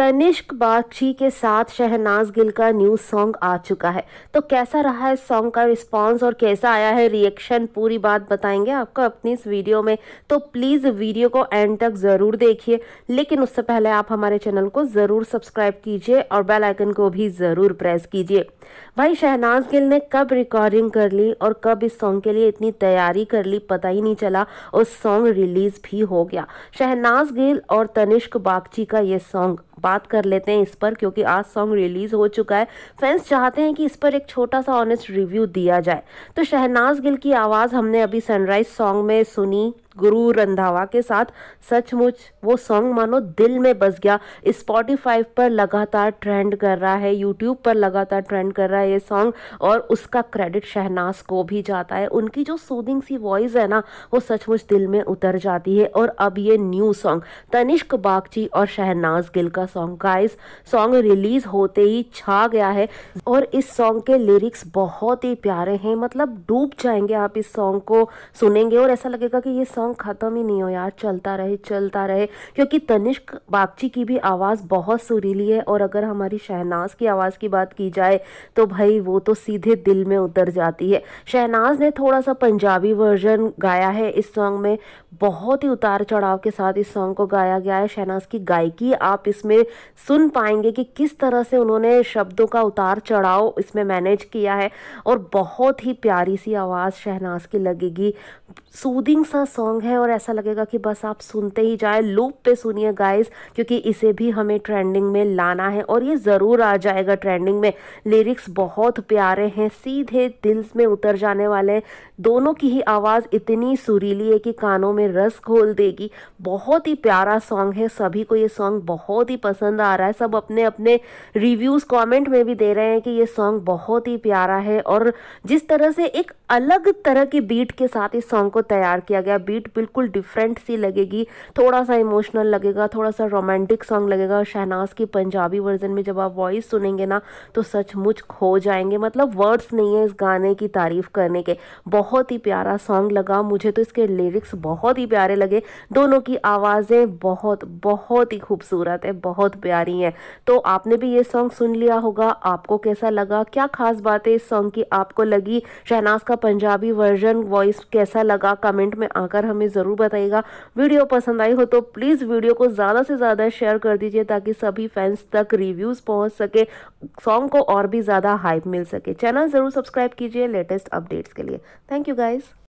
तनिष्क बागची के साथ शहनाज गिल का न्यू सॉन्ग आ चुका है तो कैसा रहा है सॉन्ग का रिस्पांस और कैसा आया है रिएक्शन पूरी बात बताएंगे आपको अपनी इस वीडियो में तो प्लीज़ वीडियो को एंड तक ज़रूर देखिए लेकिन उससे पहले आप हमारे चैनल को ज़रूर सब्सक्राइब कीजिए और बेल आइकन को भी ज़रूर प्रेस कीजिए भाई शहनाज गिल ने कब रिकॉर्डिंग कर ली और कब इस सॉन्ग के लिए इतनी तैयारी कर ली पता ही नहीं चला और सॉन्ग रिलीज़ भी हो गया शहनाज गिल और तनिष्क बागची का ये सॉन्ग बात कर लेते हैं इस पर क्योंकि आज सॉन्ग रिलीज़ हो चुका है फैंस चाहते हैं कि इस पर एक छोटा सा ऑनेस्ट रिव्यू दिया जाए तो शहनाज गिल की आवाज़ हमने अभी सनराइज सॉन्ग में सुनी गुरु रंधावा के साथ सचमुच वो सॉन्ग मानो दिल में बस गया स्पॉटिफाई पर लगातार ट्रेंड कर रहा है यूट्यूब पर लगातार ट्रेंड कर रहा है ये सॉन्ग और उसका क्रेडिट शहनाज को भी जाता है उनकी जो सूदिंग सी वॉइस है ना वो सचमुच दिल में उतर जाती है और अब ये न्यू सॉन्ग तनिष्क बागची और शहनाज गिल का सॉन्ग गाइस सॉन्ग रिलीज होते ही छा गया है और इस सॉन्ग के लिरिक्स बहुत ही प्यारे हैं मतलब डूब जाएंगे आप इस सॉन्ग को सुनेंगे और ऐसा लगेगा कि ये सॉन्ग सॉन्ग ख़त्म ही नहीं हो यार चलता रहे चलता रहे क्योंकि तनिष्क बागची की भी आवाज़ बहुत सुरीली है और अगर हमारी शहनाज की आवाज़ की बात की जाए तो भाई वो तो सीधे दिल में उतर जाती है शहनाज ने थोड़ा सा पंजाबी वर्जन गाया है इस सॉन्ग में बहुत ही उतार चढ़ाव के साथ इस सॉन्ग को गाया गया है शहनाज की गायकी आप इसमें सुन पाएंगे कि किस तरह से उन्होंने शब्दों का उतार चढ़ाव इसमें मैनेज किया है और बहुत ही प्यारी सी आवाज़ शहनाज की लगेगी सूदिंग सा सॉन्ग है और ऐसा लगेगा कि बस आप सुनते ही जाए लूप पे सुनिए गाइस क्योंकि इसे भी हमें ट्रेंडिंग में लाना है और ये ज़रूर आ जाएगा ट्रेंडिंग में लिरिक्स बहुत प्यारे हैं सीधे दिल्स में उतर जाने वाले हैं दोनों की ही आवाज़ इतनी सुरीली है कि कानों में में रस घोल देगी बहुत ही प्यारा सॉन्ग है सभी को ये सॉन्ग बहुत ही पसंद आ रहा है सब अपने अपने रिव्यूज़ कमेंट में भी दे रहे हैं कि ये सॉन्ग बहुत ही प्यारा है और जिस तरह से एक अलग तरह की बीट के साथ इस सॉन्ग को तैयार किया गया बीट बिल्कुल डिफरेंट सी लगेगी थोड़ा सा इमोशनल लगेगा थोड़ा सा रोमांटिक सॉन्ग लगेगा शहनाज की पंजाबी वर्जन में जब आप वॉइस सुनेंगे ना तो सचमुच खो जाएंगे मतलब वर्ड्स नहीं है इस गाने की तारीफ करने के बहुत ही प्यारा सॉन्ग लगा मुझे तो इसके लिरिक्स बहुत बहुत ही प्यारे लगे दोनों की आवाज़ें बहुत बहुत ही खूबसूरत है बहुत प्यारी हैं तो आपने भी ये सॉन्ग सुन लिया होगा आपको कैसा लगा क्या खास बात है इस सॉन्ग की आपको लगी शहनाज का पंजाबी वर्जन वॉइस कैसा लगा कमेंट में आकर हमें ज़रूर बताइएगा वीडियो पसंद आई हो तो प्लीज़ वीडियो को ज़्यादा से ज़्यादा शेयर कर दीजिए ताकि सभी फैंस तक रिव्यूज़ पहुँच सके सॉन्ग को और भी ज़्यादा हाइप मिल सके चैनल ज़रूर सब्सक्राइब कीजिए लेटेस्ट अपडेट्स के लिए थैंक यू गाइज़